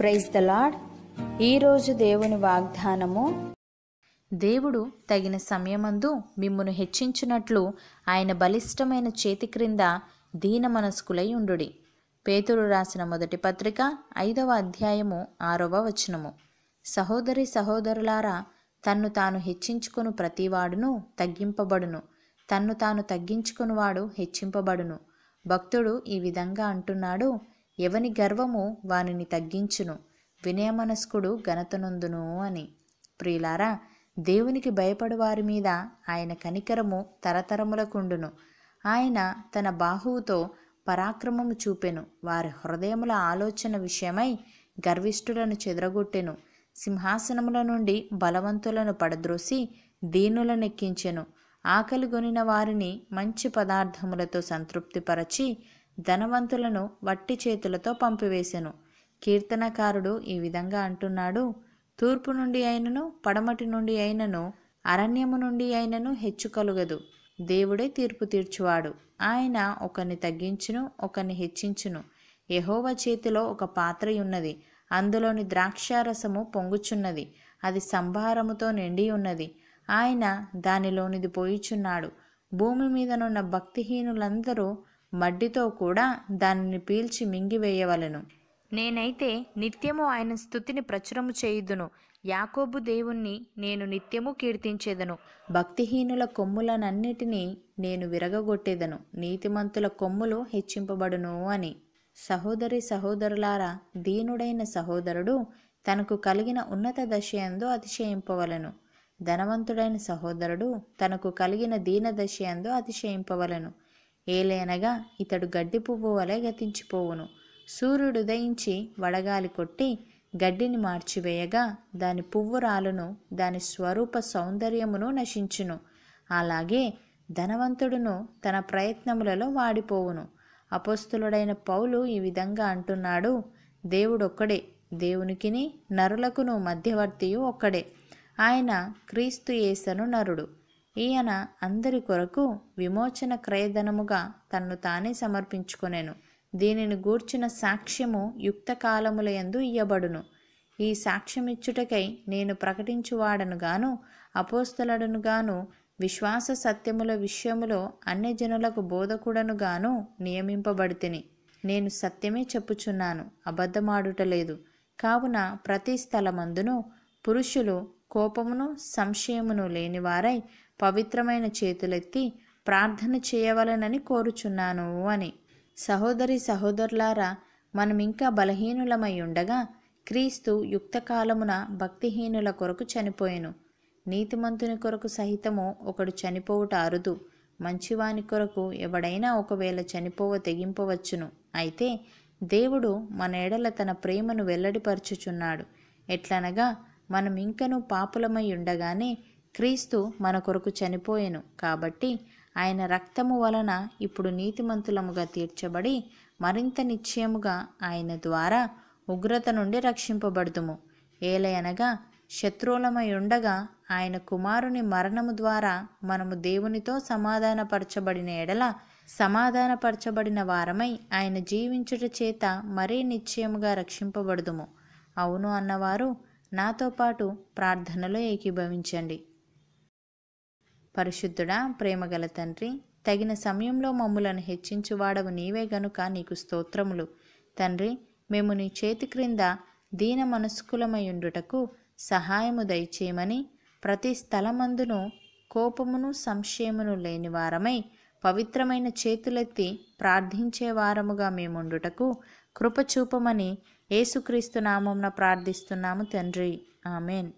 praise the lord ఈరోజు దేవుని వాగ్దానము దేవుడు తగిన సమయమందు మిమ్మును హెచ్చించినట్లు ఆయన బలిష్టమైన చేతి క్రింద దీన మనస్కులై ఉండుడి పేతురు రాసిన మొదటి పత్రిక ఐదవ అధ్యాయము ఆరవ వచనము సహోదరి సహోదరులారా తన్ను తాను హెచ్చించుకొను ప్రతివాడును తగ్గింపబడును తన్ను తాను తగ్గించుకునివాడు హెచ్చింపబడును భక్తుడు ఈ విధంగా అంటున్నాడు ఎవని గర్వము వానిని తగ్గించును వినయమనస్కుడు ఘనతనొందును అని ప్రియులారా దేవునికి భయపడు వారి మీద ఆయన కనికరము తరతరములకుండును ఆయన తన బాహువుతో పరాక్రమము చూపెను వారి హృదయముల ఆలోచన విషయమై గర్విష్ఠులను చెదరగొట్టెను సింహాసనముల నుండి బలవంతులను పడద్రోసి దీనులనెక్కించెను ఆకలి గొనిన వారిని మంచి పదార్థములతో సంతృప్తిపరచి ధనవంతులను వట్టి చేతులతో పంపివేశెను కీర్తనకారుడు ఈ విధంగా అంటున్నాడు తూర్పు నుండి అయినను పడమటి నుండి అయినను అరణ్యము నుండి అయినను హెచ్చు కలుగదు దేవుడే తీర్పు తీర్చువాడు ఆయన ఒకని తగ్గించును ఒకని హెచ్చించును యహోవ చేతిలో ఒక పాత్రయున్నది అందులోని ద్రాక్షారసము పొంగుచున్నది అది సంభారముతో నిండి ఉన్నది ఆయన దానిలోనిది పోయిచున్నాడు భూమి మీదనున్న భక్తిహీనులందరూ మడ్డితో కూడా దానిని పీల్చి మింగివేయవలను నేనైతే నిత్యము ఆయన స్థుతిని ప్రచురము చేయుదును యాకోబు దేవుణ్ణి నేను నిత్యము కీర్తించేదను భక్తిహీనుల కొమ్ములనన్నిటినీ నేను విరగొట్టేదను నీతిమంతుల కొమ్ములు హెచ్చింపబడును అని సహోదరి సహోదరులారా దీనుడైన సహోదరుడు తనకు కలిగిన ఉన్నత దశ ఎందు అతిశయింపవలను ధనవంతుడైన సహోదరుడు తనకు కలిగిన దీన దశ ఎందు అతిశయింపవలను ఏలేనగా ఇతడు గడ్డి పువ్వు వలె గతించిపోవును సూర్యుడు ఉదయించి వడగాలి కొట్టి గడ్డిని మార్చివేయగా దాని పువ్వు రాలును దాని స్వరూప సౌందర్యమును నశించును అలాగే ధనవంతుడును తన ప్రయత్నములలో వాడిపోవును అపస్తులుడైన పౌలు ఈ విధంగా అంటున్నాడు దేవుడొక్కడే దేవునికిని నరులకును మధ్యవర్తియు ఒక్కడే ఆయన క్రీస్తు యేసను నరుడు ఈయన అందరి కొరకు విమోచన క్రయధనముగా తన్ను తానే సమర్పించుకొనెను దీనిని గూర్చిన సాక్ష్యము యుక్తకాలములయందు ఇయ్యబడును ఈ సాక్ష్యమిచ్చుటకై నేను ప్రకటించువాడనుగాను అపోస్తలడనుగాను విశ్వాస సత్యముల విషయములో అన్యజనులకు బోధకుడనుగాను నియమింపబడితిని నేను సత్యమే చెప్పుచున్నాను అబద్ధమాడుటలేదు కావున ప్రతి స్థలమందును పురుషులు కోపమును సంశయమును లేనివారై పవిత్రమైన చేతులెత్తి ప్రార్థన చేయవలనని కోరుచున్నాను అని సహోదరి సహోదరులారా మనమింకా బలహీనులమై ఉండగా క్రీస్తు యుక్తకాలమున భక్తిహీనుల కొరకు చనిపోయెను నీతిమంతుని కొరకు సహితము ఒకడు చనిపోవుట అరుదు మంచివాని కొరకు ఎవడైనా ఒకవేళ చనిపోవ తెగింపవచ్చును అయితే దేవుడు మన ఎడల తన ప్రేమను వెల్లడిపరచుచున్నాడు ఎట్లనగా మనం ఇంకనూ పాపులమై ఉండగానే క్రీస్తు మన కొరకు చనిపోయెను కాబట్టి ఆయన రక్తము వలన ఇప్పుడు నీతిమంతులముగా తీర్చబడి మరింత నిశ్చయముగా ఆయన ద్వారా ఉగ్రత నుండి రక్షింపబడుదుము ఏలయనగా శత్రువులమై ఉండగా ఆయన కుమారుని మరణము ద్వారా మనము దేవునితో సమాధానపరచబడిన ఎడల సమాధానపరచబడిన వారమై ఆయన జీవించుట చేత మరీ నిశ్చయముగా రక్షింపబడుదుము అవును అన్నవారు నాతో పాటు ప్రార్థనలో ఏకీభవించండి పరిశుద్ధుడా ప్రేమగల తండ్రి తగిన సమయంలో మమ్ములను హెచ్చించువాడవు నీవే గనుక నీకు స్తోత్రములు తండ్రి మేము నీ చేతి క్రింద దీన మనస్కులమయుండుటకు సహాయము దయచేయమని ప్రతి స్థలమందును కోపమును సంశయమును లేని వారమై పవిత్రమైన చేతులెత్తి ప్రార్థించే వారముగా మేముండుటకు కృపచూపమని ఏసుక్రీస్తు నామంన ప్రార్థిస్తున్నాము తండ్రి ఆమెన్